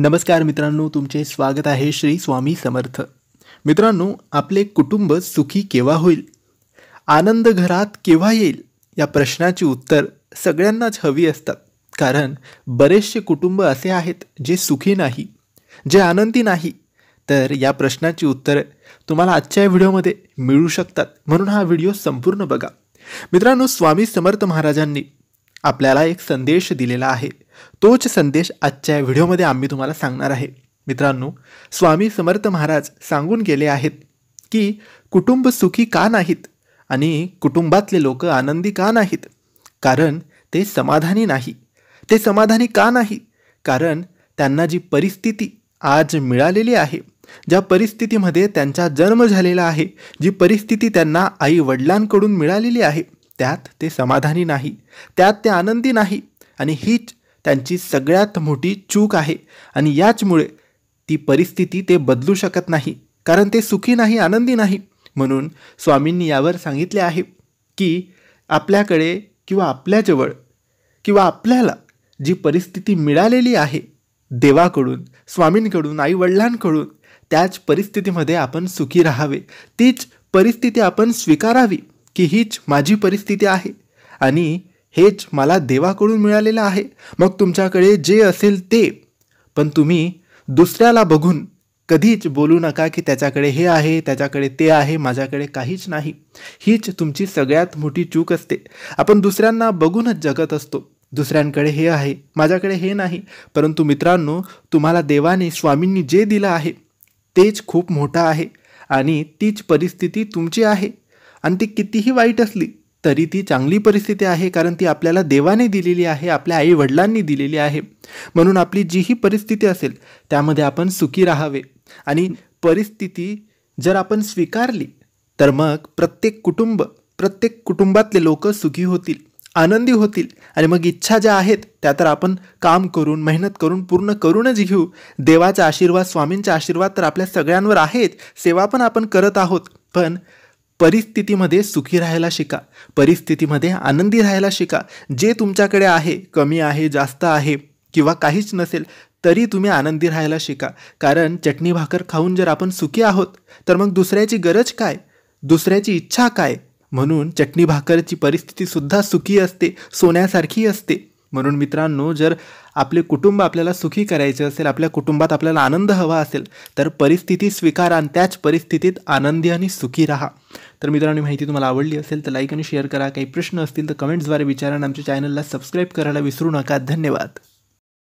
नमस्कार मित्रांनो तुमचे स्वागत आहे श्री स्वामी समर्थ मित्रांनो आपले कुटुंब सुखी केव्हा होईल आनंद घरात केव्हा येईल या प्रश्नाची उत्तर सगळ्यांनाच हवी असतात कारण बरेचसे कुटुंब असे आहेत जे सुखी नाही जे आनंदी नाही तर या प्रश्नाची उत्तर तुम्हाला आजच्या व्हिडिओमध्ये मिळू शकतात म्हणून हा व्हिडिओ संपूर्ण बघा मित्रांनो स्वामी समर्थ महाराजांनी आपल्याला एक संदेश दिलेला आहे तोच संदेश आजच्या व्हिडिओमध्ये आम्ही तुम्हाला सांगणार आहे मित्रांनो स्वामी समर्थ महाराज सांगून गेले आहेत की कुटुंब सुखी का नाहीत आणि कुटुंबातले लोक आनंदी का नाहीत कारण ते समाधानी नाही ते समाधानी का नाही कारण त्यांना जी परिस्थिती आज मिळालेली आहे ज्या परिस्थितीमध्ये त्यांचा जन्म झालेला आहे जी परिस्थिती त्यांना आई वडिलांकडून मिळालेली आहे त्यात ते समाधानी नाही त्यात ते आनंदी नाही आणि हीच त्यांची सगळ्यात मोठी चूक आहे आणि याचमुळे ती परिस्थिती ते बदलू शकत नाही कारण ते सुखी नाही आनंदी नाही म्हणून स्वामींनी यावर सांगितले आहे की आपल्याकडे किंवा आपल्याजवळ किंवा आपल्याला जी परिस्थिती मिळालेली आहे देवाकडून स्वामींकडून आईवडिलांकडून त्याच परिस्थितीमध्ये आपण सुखी राहावे तीच परिस्थिती आपण स्वीकारावी की हीच माझी परिस्थिती आहे आणि हेच मला देवाकडून मिळालेलं आहे मग तुमच्याकडे जे असेल ते पण तुम्ही दुसऱ्याला बघून कधीच बोलू नका की त्याच्याकडे हे आहे त्याच्याकडे ते आहे माझ्याकडे काहीच नाही हीच तुमची सगळ्यात मोठी चूक असते आपण दुसऱ्यांना बघूनच जगत असतो दुसऱ्यांकडे हे आहे माझ्याकडे हे नाही परंतु मित्रांनो तुम्हाला देवाने स्वामींनी जे दिलं आहे तेच खूप मोठं आहे आणि तीच परिस्थिती तुमची आहे आणि ती कितीही वाईट असली तरी ती चांगली परिस्थिती आहे कारण ती आपल्याला देवाने दिलेली आहे आपल्या आई वडिलांनी दिलेली आहे म्हणून आपली जी ही परिस्थिती असेल त्यामध्ये आपण सुखी राहावे आणि परिस्थिती जर आपण स्वीकारली तर मग प्रत्येक कुटुंब प्रत्येक कुटुंबातले लोक सुखी होतील आनंदी होतील आणि मग इच्छा ज्या आहेत त्या तर आपण काम करून मेहनत करून पूर्ण करूनच घेऊ देवाचा आशीर्वाद स्वामींचा आशीर्वाद तर आपल्या सगळ्यांवर आहेत सेवा पण आपण करत आहोत पण परिस्थितीमध्ये सुखी राहायला शिका परिस्थितीमध्ये आनंदी राहायला शिका जे तुमच्याकडे आहे कमी आहे जास्त आहे किंवा काहीच नसेल तरी तुम्ही आनंदी राहायला शिका कारण चटणी भाकर खाऊन जर आपण सुखी आहोत तर मग दुसऱ्याची गरज काय दुसऱ्याची इच्छा काय म्हणून चटणी भाकरची परिस्थितीसुद्धा सुखी असते सोन्यासारखी असते म्हणून मित्रांनो जर आपले कुटुंब आपल्याला सुखी करायचे असेल आपल्या कुटुंबात आपल्याला आनंद हवा असेल तर परिस्थिती स्वीकारा आणि त्याच परिस्थितीत आनंदी आणि सुखी राहा तर मित्रांनो माहिती तुम्हाला आवडली असेल तर लाईक आणि शेअर करा काही प्रश्न असतील तर कमेंट्सद्वारे विचारा आणि आमच्या चॅनलला सबस्क्राईब करायला विसरू नका धन्यवाद